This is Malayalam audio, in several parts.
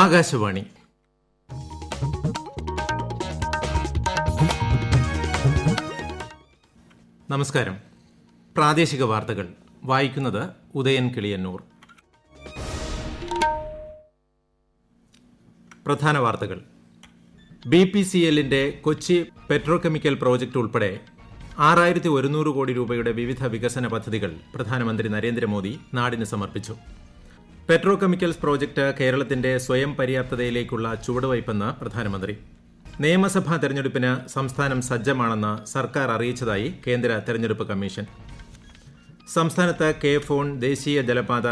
ആകാശവാണി നമസ്കാരം പ്രാദേശിക വാർത്തകൾ വായിക്കുന്നത് ഉദയൻ കിളിയന്നൂർ പ്രധാന വാർത്തകൾ ബി പി സി എല്ലിന്റെ കൊച്ചി പെട്രോകെമിക്കൽ പ്രോജക്റ്റ് ഉൾപ്പെടെ ആറായിരത്തി ഒരുന്നൂറ് കോടി രൂപയുടെ വിവിധ വികസന പദ്ധതികൾ പ്രധാനമന്ത്രി നരേന്ദ്രമോദി നാടിന് സമർപ്പിച്ചു പെട്രോ കെമിക്കൽസ് പ്രോജക്ട് കേരളത്തിന്റെ സ്വയം പര്യാപ്തതയിലേക്കുള്ള ചുവടുവയ്പെന്ന് പ്രധാനമന്ത്രി നിയമസഭാ തെരഞ്ഞെടുപ്പിന് സംസ്ഥാനം സജ്ജമാണെന്ന് സർക്കാർ അറിയിച്ചതായി കേന്ദ്ര തെരഞ്ഞെടുപ്പ് കമ്മീഷൻ സംസ്ഥാനത്ത് കെ ഫോൺ ദേശീയ ജലപാത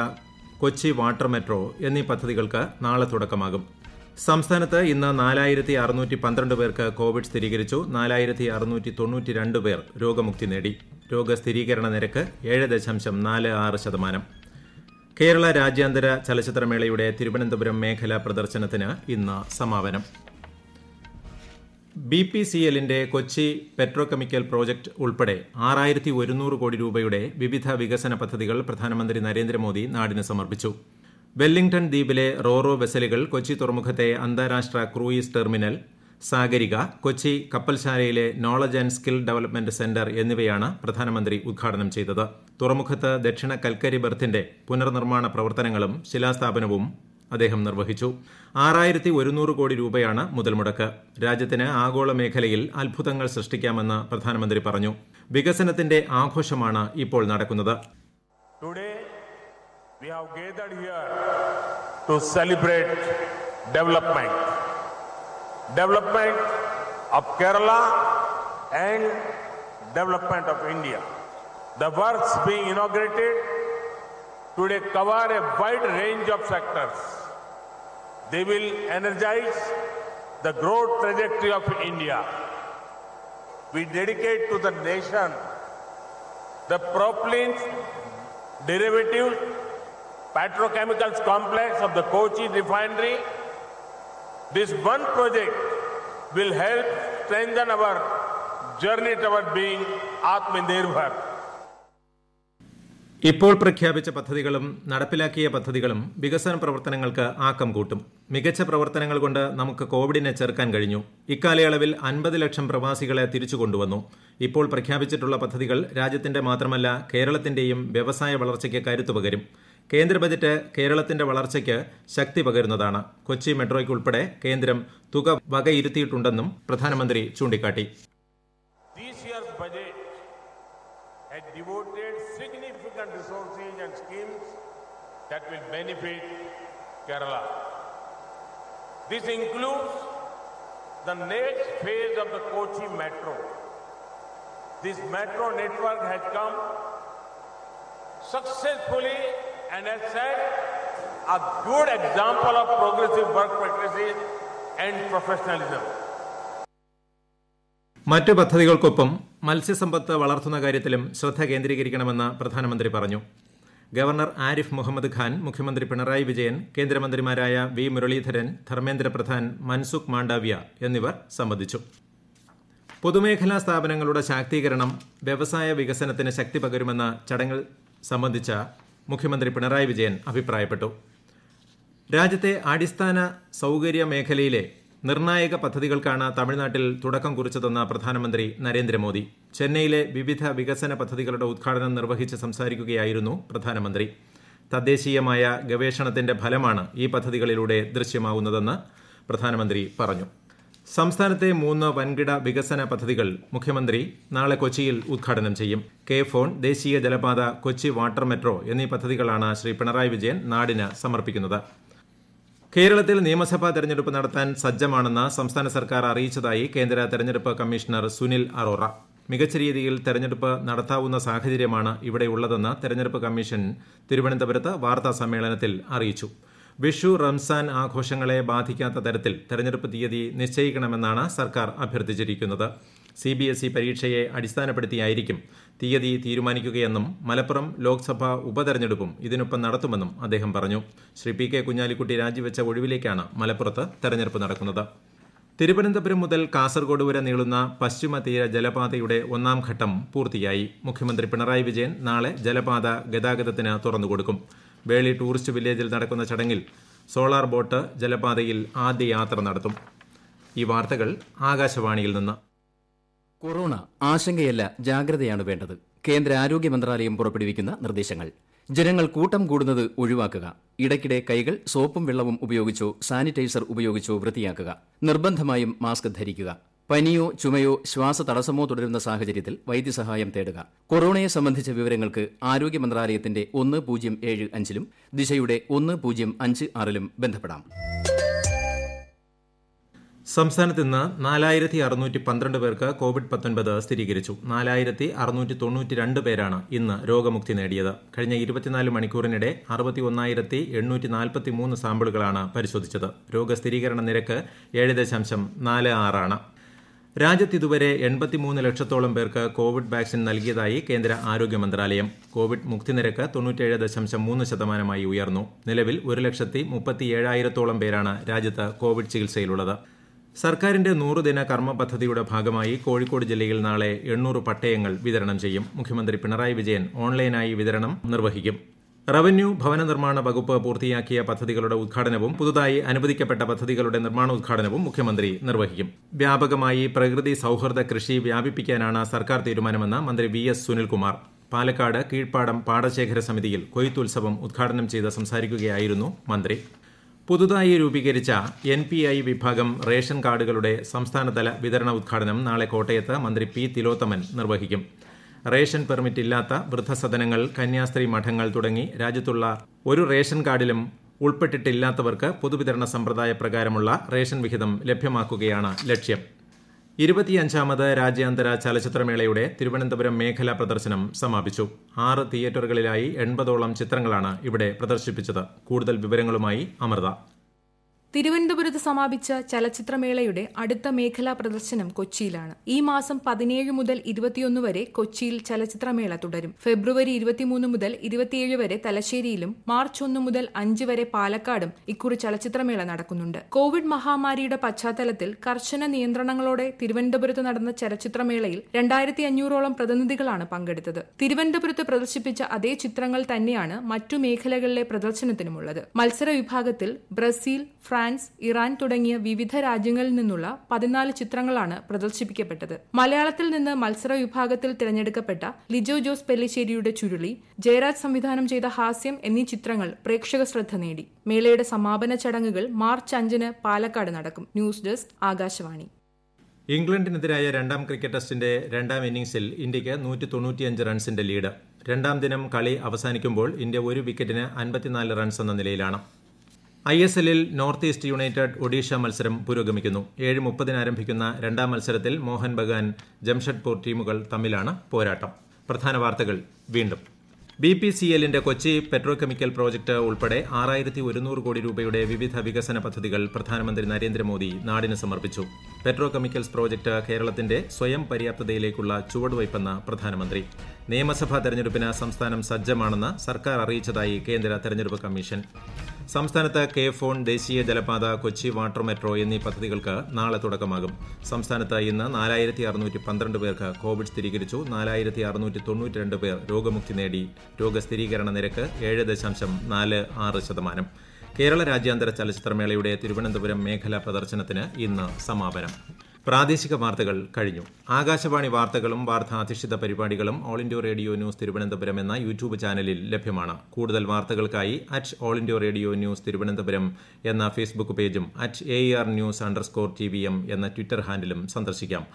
കൊച്ചി വാട്ടർ മെട്രോ എന്നീ പദ്ധതികൾക്ക് നാളെ തുടക്കമാകും സംസ്ഥാനത്ത് ഇന്ന് നാലായിരത്തി അറുന്നൂറ്റി പന്ത്രണ്ട് പേർക്ക് കോവിഡ് സ്ഥിരീകരിച്ചു നാലായിരത്തി അറുന്നൂറ്റി തൊണ്ണൂറ്റി രണ്ട് പേർ രോഗമുക്തി നേടി രോഗസ്ഥിരീകരണ നിരക്ക് ഏഴ് ദശാംശം നാല് ആറ് ശതമാനം കേരള രാജ്യാന്തര ചലച്ചിത്രമേളയുടെ തിരുവനന്തപുരം മേഖലാ പ്രദർശനത്തിന് ഇന്ന് സമാപനം ബി പി സി എല്ലിന്റെ കൊച്ചി പെട്രോകെമിക്കൽ പ്രോജക്ട് ഉൾപ്പെടെ ആറായിരത്തി ഒരുന്നൂറ് കോടി രൂപയുടെ വിവിധ വികസന പദ്ധതികൾ പ്രധാനമന്ത്രി നരേന്ദ്രമോദി നാടിന് സമർപ്പിച്ചു വെല്ലിംഗ്ടൺ ദ്വീപിലെ റോറോ വെസലുകൾ കൊച്ചി തുറമുഖത്തെ അന്താരാഷ്ട്ര ക്രൂയിസ് ടെർമിനൽ സാഗരിക കൊച്ചി കപ്പൽശാലയിലെ knowledge and skill development centre എന്നിവയാണ് പ്രധാനമന്ത്രി ഉദ്ഘാടനം ചെയ്തത് തുറമുഖത്ത് ദക്ഷിണ കൽക്കരി ബർത്തിന്റെ പുനർനിർമ്മാണ പ്രവർത്തനങ്ങളും ശിലാസ്ഥാപനവും അദ്ദേഹം നിർവഹിച്ചു ആറായിരത്തി ഒരുന്നൂറ് കോടി രൂപയാണ് മുതൽമുടക്ക് രാജ്യത്തിന് ആഗോള മേഖലയിൽ അത്ഭുതങ്ങൾ സൃഷ്ടിക്കാമെന്ന് പ്രധാനമന്ത്രി പറഞ്ഞു വികസനത്തിന്റെ ആഘോഷമാണ് ഇപ്പോൾ നടക്കുന്നത് today we have development of Kerala and development of India. The works being inaugurated today cover a wide range of sectors. They will energize the growth trajectory of India. We dedicate to the nation the propylene derivative petrochemicals complex of the Kochi refinery This one project will help strengthen our journey toward being atmanirbhar ഇപ്പോൾ പ്രഖ്യാപിച്ച പദ്ധതികളും നടപ്പിലാക്കിയ പദ്ധതികളും വികസന പ്രവർത്തനങ്ങൾക്ക് ആക്കം കൂട്ടും മികച്ച പ്രവർത്തനങ്ങൾ കൊണ്ട് നമുക്ക് കോവിഡിനെ ചെറുക്കാൻ കഴിഞ്ഞു ഇക്കാലയളവിൽ അൻപത് ലക്ഷം പ്രവാസികളെ തിരിച്ചു കൊണ്ടുവന്നു ഇപ്പോൾ പ്രഖ്യാപിച്ചിട്ടുള്ള പദ്ധതികൾ രാജ്യത്തിന്റെ മാത്രമല്ല കേരളത്തിന്റെയും വ്യവസായ വളർച്ചയ്ക്ക് കരുത്തു പകരും കേന്ദ്ര ബജറ്റ് കേരളത്തിന്റെ വളർച്ചയ്ക്ക് ശക്തി പകരുന്നതാണ് കൊച്ചി മെട്രോയ്ക്കുൾപ്പെടെ കേന്ദ്രം തുക വകയിരുത്തിയിട്ടുണ്ടെന്നും പ്രധാനമന്ത്രി ചൂണ്ടിക്കാട്ടി This includes the next phase of the Kochi Metro. This metro network has come successfully And has said, a good example of progressive work practices and professionalism. മറ്റ് പദ്ധതികൾക്കൊപ്പം മത്സ്യസമ്പത്ത് വളർത്തുന്ന കാര്യത്തിലും ശ്രദ്ധ കേന്ദ്രീകരിക്കണമെന്ന് പ്രധാനമന്ത്രി പറഞ്ഞു ഗവർണർ ആരിഫ് മുഹമ്മദ് ഖാൻ മുഖ്യമന്ത്രി പിണറായി വിജയൻ കേന്ദ്രമന്ത്രിമാരായ വി മുരളീധരൻ ധർമ്മേന്ദ്ര പ്രധാൻ മൻസുഖ് മാണ്ഡവ്യ എന്നിവർ സംബന്ധിച്ചു പൊതുമേഖലാ സ്ഥാപനങ്ങളുടെ ശാക്തീകരണം വ്യവസായ വികസനത്തിന് ശക്തി പകരുമെന്ന ചടങ്ങിൽ സംബന്ധിച്ച മുഖ്യമന്ത്രി പിണറായി വിജയൻ അഭിപ്രായപ്പെട്ടു രാജ്യത്തെ അടിസ്ഥാന സൗകര്യ മേഖലയിലെ നിർണായക പദ്ധതികൾക്കാണ് തമിഴ്നാട്ടിൽ തുടക്കം കുറിച്ചതെന്ന് പ്രധാനമന്ത്രി നരേന്ദ്രമോദി ചെന്നൈയിലെ വിവിധ വികസന പദ്ധതികളുടെ ഉദ്ഘാടനം നിർവഹിച്ച് സംസാരിക്കുകയായിരുന്നു പ്രധാനമന്ത്രി തദ്ദേശീയമായ ഗവേഷണത്തിന്റെ ഫലമാണ് ഈ പദ്ധതികളിലൂടെ ദൃശ്യമാവുന്നതെന്ന് പ്രധാനമന്ത്രി പറഞ്ഞു സംസ്ഥാനത്തെ മൂന്ന് വൻകിട വികസന പദ്ധതികൾ മുഖ്യമന്ത്രി നാളെ കൊച്ചിയിൽ ഉദ്ഘാടനം ചെയ്യും കെ ഫോൺ ദേശീയ ജലപാത കൊച്ചി വാട്ടർ മെട്രോ എന്നീ പദ്ധതികളാണ് ശ്രീ പിണറായി വിജയൻ നാടിന് സമർപ്പിക്കുന്നത് കേരളത്തിൽ നിയമസഭാ തെരഞ്ഞെടുപ്പ് നടത്താൻ സജ്ജമാണെന്ന് സംസ്ഥാന സർക്കാർ അറിയിച്ചതായി കേന്ദ്ര തെരഞ്ഞെടുപ്പ് കമ്മീഷണർ സുനിൽ അറോറ മികച്ച രീതിയിൽ തെരഞ്ഞെടുപ്പ് നടത്താവുന്ന സാഹചര്യമാണ് ഇവിടെയുള്ളതെന്ന് തെരഞ്ഞെടുപ്പ് കമ്മീഷൻ തിരുവനന്തപുരത്ത് വാർത്താ സമ്മേളനത്തിൽ അറിയിച്ചു വിഷു റംസാൻ ആഘോഷങ്ങളെ ബാധിക്കാത്ത തരത്തിൽ തെരഞ്ഞെടുപ്പ് തീയതി നിശ്ചയിക്കണമെന്നാണ് സർക്കാർ അഭ്യർത്ഥിച്ചിരിക്കുന്നത് സി ബി എസ് ഇ പരീക്ഷയെ അടിസ്ഥാനപ്പെടുത്തിയായിരിക്കും തീയതി തീരുമാനിക്കുകയെന്നും മലപ്പുറം ലോക്സഭാ ഉപതെരഞ്ഞെടുപ്പും ഇതിനൊപ്പം നടത്തുമെന്നും അദ്ദേഹം പറഞ്ഞു ശ്രീ പി കെ കുഞ്ഞാലിക്കുട്ടി രാജിവെച്ച ഒഴിവിലേക്കാണ് മലപ്പുറത്ത് തെരഞ്ഞെടുപ്പ് നടക്കുന്നത് തിരുവനന്തപുരം മുതൽ കാസർഗോഡ് വരെ നീളുന്ന പശ്ചിമ തീര ജലപാതയുടെ ഒന്നാം ഘട്ടം പൂർത്തിയായി മുഖ്യമന്ത്രി പിണറായി വിജയൻ നാളെ ജലപാത ഗതാഗതത്തിന് തുറന്നുകൊടുക്കും വേളി ടൂറിസ്റ്റ് വില്ലേജിൽ നടക്കുന്ന ചടങ്ങിൽ സോളാർ ബോട്ട് ജലപാതയിൽ ആദ്യ യാത്ര നടത്തും ഈ വാർത്തകൾ ആകാശവാണിയിൽ നിന്ന് കൊറോണ ആശങ്കയല്ല ജാഗ്രതയാണ് വേണ്ടത് കേന്ദ്ര ആരോഗ്യ മന്ത്രാലയം പുറപ്പെടുവിക്കുന്ന നിർദ്ദേശങ്ങൾ ജനങ്ങൾ കൂട്ടം കൂടുന്നത് ഒഴിവാക്കുക ഇടയ്ക്കിടെ കൈകൾ സോപ്പും വെള്ളവും ഉപയോഗിച്ചോ സാനിറ്റൈസർ ഉപയോഗിച്ചോ വൃത്തിയാക്കുക നിർബന്ധമായും മാസ്ക് ധരിക്കുക പനിയോ ചുമയോ ശ്വാസ തടസ്സമോ തുടരുന്ന സാഹചര്യത്തിൽ വൈദ്യസഹായം തേടുക കൊറോണയെ സംബന്ധിച്ച വിവരങ്ങൾക്ക് ആരോഗ്യ മന്ത്രാലയത്തിന്റെ ഒന്ന് പൂജ്യം ഏഴ് അഞ്ചിലും ദിശയുടെ ഒന്ന് പൂജ്യം അഞ്ച് ആറിലും ബന്ധപ്പെടാം സംസ്ഥാനത്ത് ഇന്ന് നാലായിരത്തി അറുന്നൂറ്റി പന്ത്രണ്ട് പേർക്ക് കോവിഡ് പത്തൊൻപത് സ്ഥിരീകരിച്ചു നാലായിരത്തി അറുന്നൂറ്റി തൊണ്ണൂറ്റി രണ്ട് പേരാണ് ഇന്ന് രോഗമുക്തി നേടിയത് കഴിഞ്ഞ ഇരുപത്തിനാല് മണിക്കൂറിനിടെ അറുപത്തി ഒന്നായിരത്തി എണ്ണൂറ്റി നാൽപ്പത്തി മൂന്ന് സാമ്പിളുകളാണ് പരിശോധിച്ചത് രോഗസ്ഥിരീകരണ നിരക്ക് ഏഴ് ദശാംശം നാല് ആറാണ് രാജ്യത്ത് ഇതുവരെ എൺപത്തിമൂന്ന് ലക്ഷത്തോളം പേർക്ക് കോവിഡ് വാക്സിൻ നൽകിയതായി കേന്ദ്ര ആരോഗ്യ മന്ത്രാലയം കോവിഡ് നിരക്ക് തൊണ്ണൂറ്റേഴ് ദശാംശം മൂന്ന് ശതമാനമായി ഉയർന്നു നിലവിൽ ഒരു ലക്ഷത്തി മുപ്പത്തിയേഴായിരത്തോളം പേരാണ് രാജ്യത്ത് കോവിഡ് ചികിത്സയിലുള്ളത് സർക്കാരിന്റെ നൂറുദിന കർമ്മ പദ്ധതിയുടെ ഭാഗമായി കോഴിക്കോട് ജില്ലയിൽ നാളെ എണ്ണൂറ് പട്ടയങ്ങൾ വിതരണം ചെയ്യും മുഖ്യമന്ത്രി പിണറായി വിജയൻ ഓൺലൈനായി വിതരണം നിർവഹിക്കും റവന്യൂ ഭവന നിർമ്മാണ വകുപ്പ് പൂർത്തിയാക്കിയ പദ്ധതികളുടെ ഉദ്ഘാടനവും പുതുതായി അനുവദിക്കപ്പെട്ട പദ്ധതികളുടെ നിർമ്മാണോദ്ഘാടനവും മുഖ്യമന്ത്രി നിർവഹിക്കും വ്യാപകമായി പ്രകൃതി സൌഹൃദ കൃഷി വ്യാപിപ്പിക്കാനാണ് സർക്കാർ തീരുമാനമെന്ന് മന്ത്രി വി എസ് സുനിൽകുമാർ പാലക്കാട് കീഴ്പ്പാടം പാടശേഖര സമിതിയിൽ കൊയ്ത്തുത്സവം ഉദ്ഘാടനം ചെയ്ത് സംസാരിക്കുകയായിരുന്നു മന്ത്രി പുതുതായി രൂപീകരിച്ച എൻ പി ഐ വിഭാഗം റേഷൻ കാർഡുകളുടെ സംസ്ഥാനതല വിതരണ ഉദ്ഘാടനം നാളെ കോട്ടയത്ത് മന്ത്രി പി തിലോത്തമൻ നിർവഹിക്കും റേഷൻ പെർമിറ്റ് ഇല്ലാത്ത വൃദ്ധസദനങ്ങൾ കന്യാസ്ത്രീ മഠങ്ങൾ തുടങ്ങി രാജ്യത്തുള്ള ഒരു റേഷൻ കാർഡിലും ഉൾപ്പെട്ടിട്ടില്ലാത്തവർക്ക് പൊതുവിതരണ സമ്പ്രദായ പ്രകാരമുള്ള റേഷൻ വിഹിതം ലഭ്യമാക്കുകയാണ് ലക്ഷ്യം ഇരുപത്തിയഞ്ചാമത് രാജ്യാന്തര ചലച്ചിത്രമേളയുടെ തിരുവനന്തപുരം മേഖലാ പ്രദർശനം സമാപിച്ചു ആറ് തിയേറ്ററുകളിലായി എൺപതോളം ചിത്രങ്ങളാണ് ഇവിടെ പ്രദർശിപ്പിച്ചത് കൂടുതൽ വിവരങ്ങളുമായി അമൃത തിരുവനന്തപുരത്ത് സമാപിച്ച ചലച്ചിത്രമേളയുടെ അടുത്ത മേഖലാ പ്രദർശനം കൊച്ചിയിലാണ് ഈ മാസം പതിനേഴ് മുതൽ ഇരുപത്തിയൊന്ന് വരെ കൊച്ചിയിൽ ചലച്ചിത്രമേള തുടരും ഫെബ്രുവരി ഇരുപത്തിമൂന്ന് മുതൽ ഇരുപത്തിയേഴ് വരെ തലശ്ശേരിയിലും മാർച്ച് ഒന്ന് മുതൽ അഞ്ച് വരെ പാലക്കാടും ഇക്കുറി ചലച്ചിത്രമേള നടക്കുന്നുണ്ട് കോവിഡ് മഹാമാരിയുടെ പശ്ചാത്തലത്തിൽ കർശന നിയന്ത്രണങ്ങളോടെ തിരുവനന്തപുരത്ത് നടന്ന ചലച്ചിത്രമേളയിൽ രണ്ടായിരത്തി അഞ്ഞൂറോളം പ്രതിനിധികളാണ് പങ്കെടുത്തത് തിരുവനന്തപുരത്ത് പ്രദർശിപ്പിച്ച അതേ ചിത്രങ്ങൾ തന്നെയാണ് മറ്റു മേഖലകളിലെ പ്രദർശനത്തിനുമുള്ളത് മത്സര വിഭാഗത്തിൽ ബ്രസീൽ ഫ്രാൻസ് ഫ്രാൻസ് ഇറാൻ തുടങ്ങിയ വിവിധ രാജ്യങ്ങളിൽ നിന്നുള്ള പതിനാല് ചിത്രങ്ങളാണ് പ്രദർശിപ്പിക്കപ്പെട്ടത് മലയാളത്തിൽ നിന്ന് മത്സര വിഭാഗത്തിൽ തിരഞ്ഞെടുക്കപ്പെട്ട ലിജോ ജോസ് പെല്ലിശ്ശേരിയുടെ ചുരുളി ജയരാജ് സംവിധാനം ചെയ്ത ഹാസ്യം എന്നീ ചിത്രങ്ങൾ പ്രേക്ഷക ശ്രദ്ധ നേടി മേളയുടെ സമാപന ചടങ്ങുകൾ മാർച്ച് അഞ്ചിന് പാലക്കാട് നടക്കും ന്യൂസ് ഡെസ്ക് ആകാശവാണി ഇംഗ്ലണ്ടിനെതിരായ രണ്ടാം ക്രിക്കറ്റ് ടെസ്റ്റിന്റെ രണ്ടാം ഇന്നിംഗ്സിൽ ഇന്ത്യയ്ക്ക് നൂറ്റി തൊണ്ണൂറ്റിയഞ്ച് റൺസിന്റെ ലീഡ് രണ്ടാം ദിനം കളി അവസാനിക്കുമ്പോൾ ഇന്ത്യ ഒരു വിക്കറ്റിന് അൻപത്തിനാല് റൺസ് എന്ന നിലയിലാണ് ഐ എസ് എല്ലിൽ നോർത്ത് ഈസ്റ്റ് യുണൈറ്റഡ് ഒഡീഷ മത്സരം പുരോഗമിക്കുന്നു ഏഴ് മുപ്പതിന് ആരംഭിക്കുന്ന രണ്ടാം മത്സരത്തിൽ മോഹൻ ബഗാൻ ജംഷഡ്പൂർ ടീമുകൾ തമ്മിലാണ് പോരാട്ടം പ്രധാന വാർത്തകൾ വീണ്ടും ബി പി സി എല്ലിന്റെ കൊച്ചി പെട്രോകെമിക്കൽ പ്രോജക്ട് ഉൾപ്പെടെ ആറായിരത്തി ഒരുന്നൂറ് കോടി രൂപയുടെ വിവിധ വികസന പദ്ധതികൾ പ്രധാനമന്ത്രി നരേന്ദ്രമോദി നാടിന് സമർപ്പിച്ചു പെട്രോകെമിക്കൽസ് പ്രോജക്ട് കേരളത്തിന്റെ സ്വയം പര്യാപ്തതയിലേക്കുള്ള ചുവടുവയ്പെന്ന പ്രധാനമന്ത്രി നിയമസഭാ തെരഞ്ഞെടുപ്പിന് സംസ്ഥാനം സജ്ജമാണെന്ന് സർക്കാർ അറിയിച്ചതായി കേന്ദ്ര തെരഞ്ഞെടുപ്പ് കമ്മീഷൻ സംസ്ഥാനത്ത് കെ ഫോൺ ദേശീയ ജലപാത കൊച്ചി വാട്ടർ മെട്രോ എന്നീ പദ്ധതികൾക്ക് നാളെ തുടക്കമാകും സംസ്ഥാനത്ത് ഇന്ന് നാലായിരത്തി അറുന്നൂറ്റി പന്ത്രണ്ട് പേർക്ക് കോവിഡ് സ്ഥിരീകരിച്ചു നാലായിരത്തി അറുന്നൂറ്റി രണ്ട് പേർ രോഗമുക്തി നേടി രോഗസ്ഥിരീകരണ നിരക്ക് ഏഴ് ദശാംശം നാല് ആറ് ശതമാനം കേരള രാജ്യാന്തര ചലച്ചിത്രമേളയുടെ തിരുവനന്തപുരം മേഖലാ പ്രദർശനത്തിന് ഇന്ന് സമാപനം പ്രാദേശിക വാർത്തകൾ കഴിഞ്ഞു ആകാശവാണി വാർത്തകളും വാർത്താധിഷ്ഠിത പരിപാടികളും All India Radio News Thiruvananthapuram എന്ന യൂട്യൂബ് ചാനലിൽ ലഭ്യമാണ് കൂടുതൽ വാർത്തകൾക്കായി at All India Radio News Thiruvananthapuram എന്ന ഫേസ്ബുക്ക് പേജും at A R e news underscore T V M എന്ന ട്വിറ്റർ ഹാൻഡിലും സന്ദർശിക്കാം